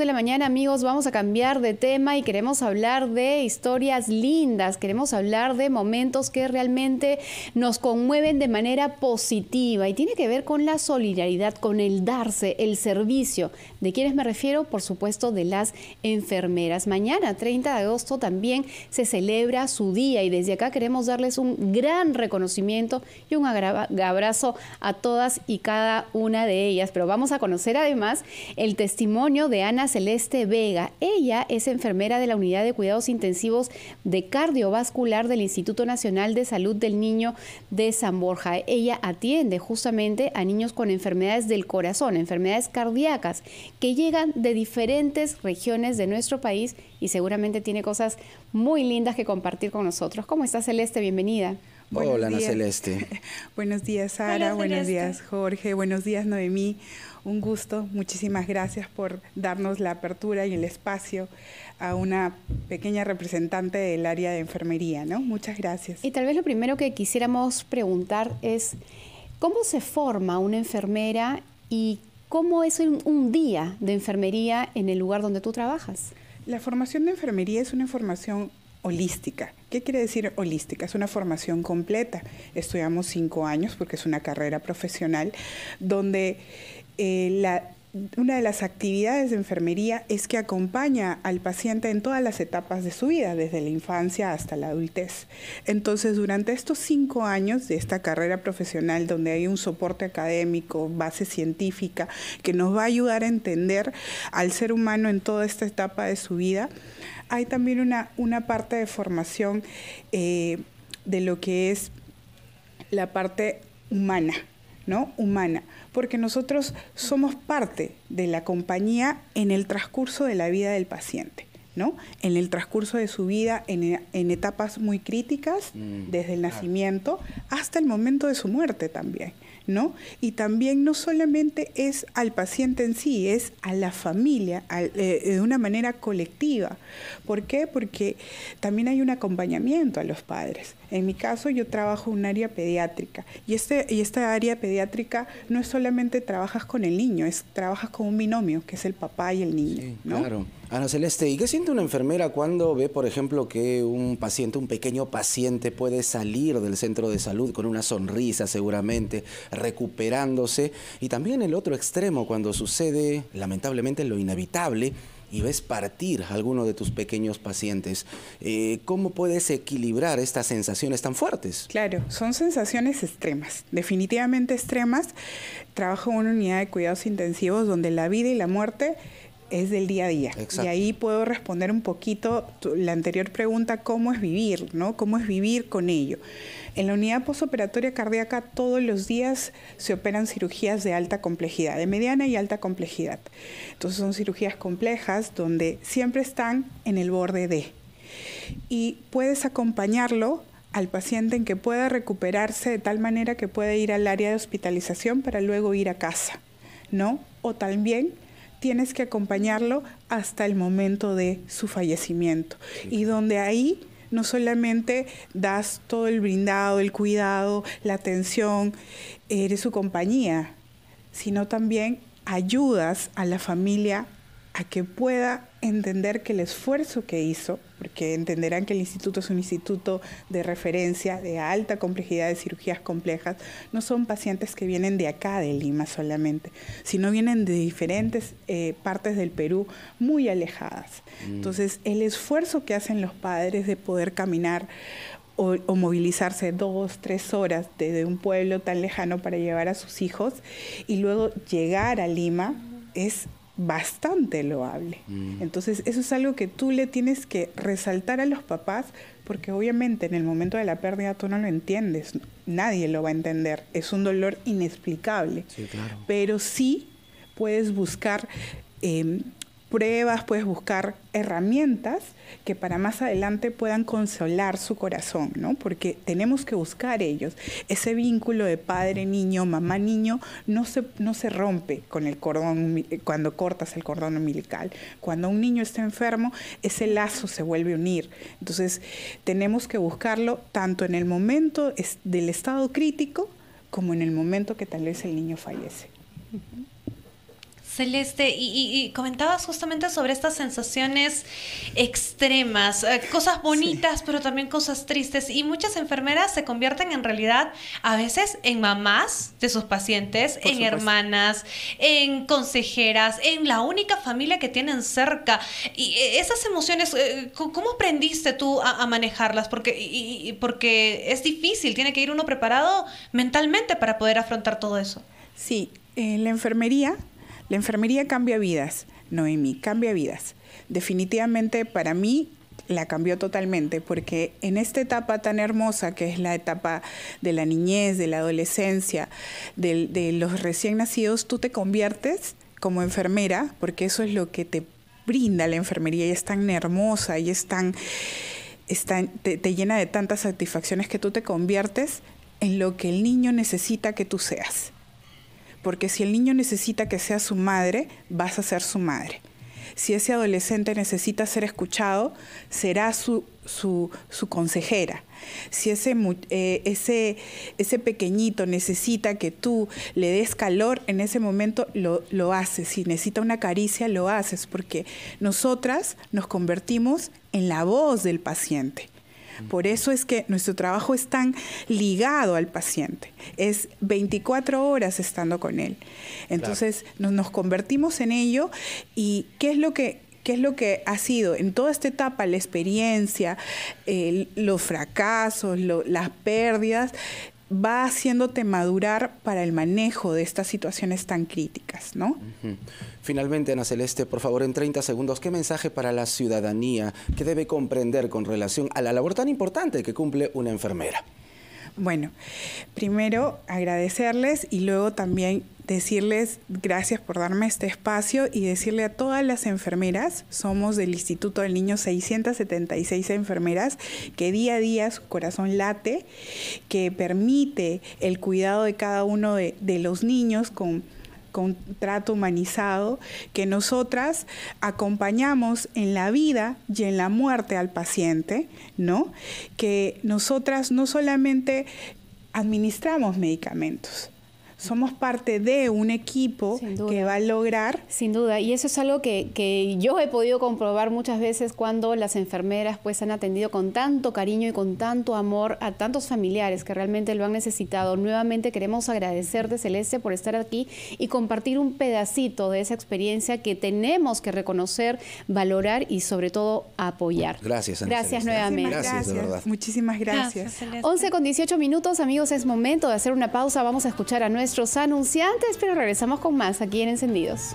de la mañana, amigos, vamos a cambiar de tema y queremos hablar de historias lindas, queremos hablar de momentos que realmente nos conmueven de manera positiva y tiene que ver con la solidaridad, con el darse, el servicio. ¿De quiénes me refiero? Por supuesto, de las enfermeras. Mañana, 30 de agosto, también se celebra su día y desde acá queremos darles un gran reconocimiento y un abrazo a todas y cada una de ellas. Pero vamos a conocer además el testimonio de Ana Celeste Vega. Ella es enfermera de la Unidad de Cuidados Intensivos de Cardiovascular del Instituto Nacional de Salud del Niño de San Borja. Ella atiende justamente a niños con enfermedades del corazón, enfermedades cardíacas, que llegan de diferentes regiones de nuestro país y seguramente tiene cosas muy lindas que compartir con nosotros. ¿Cómo está Celeste? Bienvenida. Hola, Celeste. buenos días, Sara. buenos días, Jorge. Buenos días, Noemí. Un gusto. Muchísimas gracias por darnos la apertura y el espacio a una pequeña representante del área de enfermería, ¿no? Muchas gracias. Y tal vez lo primero que quisiéramos preguntar es cómo se forma una enfermera y cómo es un día de enfermería en el lugar donde tú trabajas. La formación de enfermería es una formación holística. ¿Qué quiere decir holística? Es una formación completa. Estudiamos cinco años porque es una carrera profesional donde eh, la una de las actividades de enfermería es que acompaña al paciente en todas las etapas de su vida, desde la infancia hasta la adultez. Entonces, durante estos cinco años de esta carrera profesional, donde hay un soporte académico, base científica, que nos va a ayudar a entender al ser humano en toda esta etapa de su vida, hay también una, parte de formación eh, de lo que es la parte humana, ¿no? humana, porque nosotros somos parte de la compañía en el transcurso de la vida del paciente. En el transcurso de su vida, en, etapas muy críticas, mm, desde el nacimiento hasta el momento de su muerte también, ¿no? Y también no solamente es al paciente en sí, es a la familia, eh, de una manera colectiva. ¿Por qué? Porque también hay un acompañamiento a los padres. En mi caso, yo trabajo en un área pediátrica y, este, y esta área pediátrica no es solamente trabajas con el niño, es trabajas con un binomio, que es el papá y el niño, Claro. Ana Celeste, ¿y qué siente una enfermera cuando ve, por ejemplo, que un paciente, un pequeño paciente puede salir del centro de salud con una sonrisa seguramente, recuperándose? Y también el otro extremo, cuando sucede lamentablemente lo inevitable y ves partir alguno de tus pequeños pacientes. Eh, ¿Cómo puedes equilibrar estas sensaciones tan fuertes? Claro, son sensaciones extremas, definitivamente extremas. Trabajo en una unidad de cuidados intensivos donde la vida y la muerte es del día a día. Y ahí puedo responder un poquito la anterior pregunta, ¿cómo es vivir? ¿no? ¿Cómo es vivir con ello? En la unidad postoperatoria cardíaca todos los días se operan cirugías de alta complejidad, de mediana y alta complejidad. Entonces son cirugías complejas donde siempre están en el borde de. Y puedes acompañarlo al paciente en que pueda recuperarse de tal manera que pueda ir al área de hospitalización para luego ir a casa, ¿no? O también tienes que acompañarlo hasta el momento de su fallecimiento. Y donde ahí no solamente das todo el brindado, el cuidado, la atención, eres su compañía, sino también ayudas a la familia a que pueda entender que el esfuerzo que hizo, porque entenderán que el instituto es un instituto de referencia de alta complejidad de cirugías complejas, no son pacientes que vienen de acá, de Lima solamente, sino vienen de diferentes eh, partes del Perú muy alejadas. Mm. Entonces, el esfuerzo que hacen los padres de poder caminar o, o, movilizarse dos, tres horas desde un pueblo tan lejano para llevar a sus hijos y luego llegar a Lima es bastante loable. Mm. Entonces, eso es algo que tú le tienes que resaltar a los papás, porque obviamente en el momento de la pérdida tú no lo entiendes, nadie lo va a entender, es un dolor inexplicable. Sí, claro. Pero sí puedes buscar em, pruebas, puedes buscar herramientas que para más adelante puedan consolar su corazón, ¿no? Porque tenemos que buscar ellos. Ese vínculo de padre-niño, mamá-niño, no se, no se rompe con el cordón, cuando cortas el cordón umbilical. Cuando un niño está enfermo, ese lazo se vuelve a unir. Entonces, tenemos que buscarlo tanto en el momento del estado crítico como en el momento que tal vez el niño fallece. Celeste, y, y, comentabas justamente sobre estas sensaciones extremas, eh, cosas bonitas, pero también cosas tristes. Y muchas enfermeras se convierten en realidad a veces en mamás de sus pacientes, en hermanas, en consejeras, en la única familia que tienen cerca. Y eh, esas emociones, eh, ¿cómo aprendiste tú a, manejarlas? Porque, y, porque es difícil, tiene que ir uno preparado mentalmente para poder afrontar todo eso. Sí, la enfermería la enfermería cambia vidas, Noemí, cambia vidas. Definitivamente para mí la cambió totalmente porque en esta etapa tan hermosa que es la etapa de la niñez, de la adolescencia, de, los recién nacidos, tú te conviertes como enfermera porque eso es lo que te brinda la enfermería y es tan hermosa y es tan, te llena de tantas satisfacciones que tú te conviertes en lo que el niño necesita que tú seas porque si el niño necesita que sea su madre, vas a ser su madre. Si ese adolescente necesita ser escuchado, será su, su, consejera. Si eh, ese, pequeñito necesita que tú le des calor, en ese momento lo, lo haces. Si necesita una caricia, lo haces, porque nosotras nos convertimos en la voz del paciente. Por eso es que nuestro trabajo es tan ligado al paciente, es 24 horas estando con él. Entonces nos, convertimos en ello y qué es lo que qué es lo que ha sido en toda esta etapa la experiencia, los fracasos, las pérdidas, va haciéndote madurar para el manejo de estas situaciones tan críticas, ¿no? Finalmente, Ana Celeste, por favor, en 30 segundos, ¿qué mensaje para la ciudadanía que debe comprender con relación a la labor tan importante que cumple una enfermera? Bueno, primero agradecerles y luego también decirles gracias por darme este espacio y decirle a todas las enfermeras, somos del Instituto del Niño 676 enfermeras, que día a día su corazón late, que permite el cuidado de cada uno de los niños con con trato humanizado que nosotras acompañamos en la vida y en la muerte al paciente, ¿no? Que nosotras no solamente administramos medicamentos, somos parte de un equipo que va a lograr. Sin duda, y eso es algo que, yo he podido comprobar muchas veces cuando las enfermeras pues han atendido con tanto cariño y con tanto amor a tantos familiares que realmente lo han necesitado. Nuevamente queremos agradecerte Celeste por estar aquí y compartir un pedacito de esa experiencia que tenemos que reconocer, valorar y sobre todo apoyar. Gracias. gracias nuevamente. Gracias, de verdad. Muchísimas gracias. 11 con 18 minutos, amigos, es momento de hacer una pausa. Vamos a escuchar a nuestro nuestros anunciantes, pero regresamos con más aquí en Encendidos.